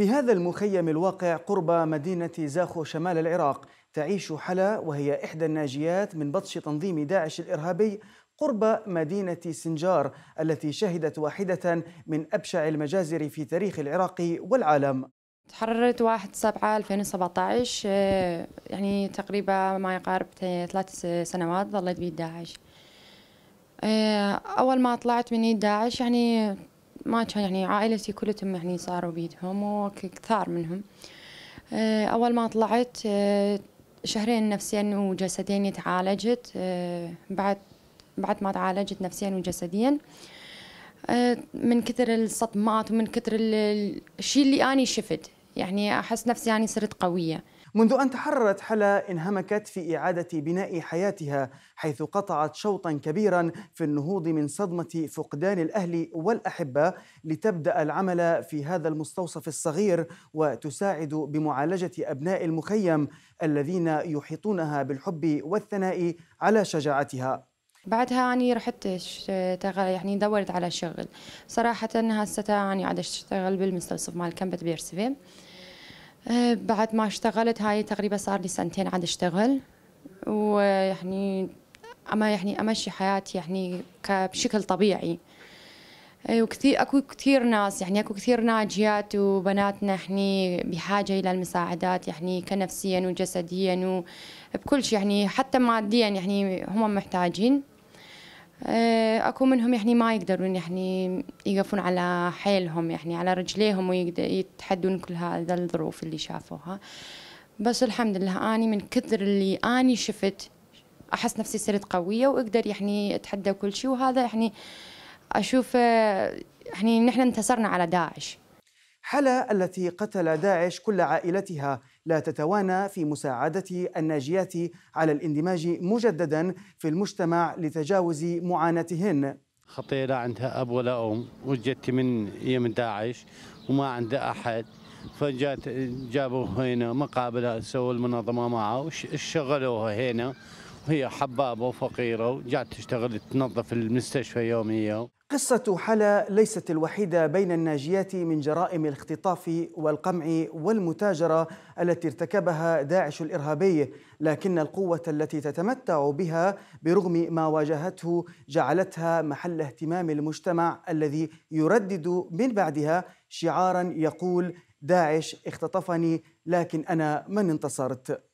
في هذا المخيم الواقع قرب مدينة زاخو شمال العراق تعيش حلا وهي إحدى الناجيات من بطش تنظيم داعش الإرهابي قرب مدينة سنجار التي شهدت واحدة من أبشع المجازر في تاريخ العراق والعالم تحررت 1 7 2017 يعني تقريبا ما يقارب ثلاث سنوات ظلت بيد داعش آه، أول ما طلعت من داعش يعني ما كان يعني عائلتي كلهم يعني صاروا بيدهم وكثار منهم آه، أول ما طلعت آه، شهرين نفسيا وجسديا تعالجت آه، بعد بعد ما تعالجت نفسيا وجسديا من كثر الصدمات ومن كثر الشيء اللي اني شفت يعني أحس نفسي يعني صرت قوية منذ أن تحررت حلا انهمكت في إعادة بناء حياتها حيث قطعت شوطا كبيرا في النهوض من صدمة فقدان الأهل والأحبة لتبدأ العمل في هذا المستوصف الصغير وتساعد بمعالجة أبناء المخيم الذين يحيطونها بالحب والثناء على شجاعتها بعدها أني رحت اشتغل يعني دورت على شغل صراحة هسه أني قاعدة أشتغل بالمستوصف مال كمبة بيرسفي أه، بعد ما اشتغلت هاي تقريبا صار لي سنتين عاد أشتغل ويعني أما يعني أمشي حياتي يعني بشكل طبيعي أه، وكثير اكو كثير ناس يعني اكو كثير ناجيات وبناتنا احنا يعني بحاجه الى المساعدات يعني كنفسيا وجسديا وبكل شيء يعني حتى ماديا يعني هم محتاجين آه، اكو منهم يعني ما يقدرون يعني يقفون على حيلهم يعني على رجليهم ويقدر يتحدون كل هذا الظروف اللي شافوها بس الحمد لله اني من كثر اللي اني شفت احس نفسي صرت قويه واقدر يعني اتحدى كل شيء وهذا يعني اشوف آه، يعني نحن انتصرنا على داعش حلا التي قتل داعش كل عائلتها لا تتوانى في مساعدة الناجيات على الاندماج مجددا في المجتمع لتجاوز معاناتهن خطيره عندها أب ولا أم وجدت من يمن داعش وما عندها أحد فجات جابوا هنا مقابله سووا المنظمه معه وشغلوها هنا هي حبابة وفقيرة ورجعت تشتغل تنظف المستشفى يوميا قصة حلا ليست الوحيدة بين الناجيات من جرائم الاختطاف والقمع والمتاجرة التي ارتكبها داعش الإرهابي لكن القوة التي تتمتع بها برغم ما واجهته جعلتها محل اهتمام المجتمع الذي يردد من بعدها شعارا يقول داعش اختطفني لكن أنا من انتصرت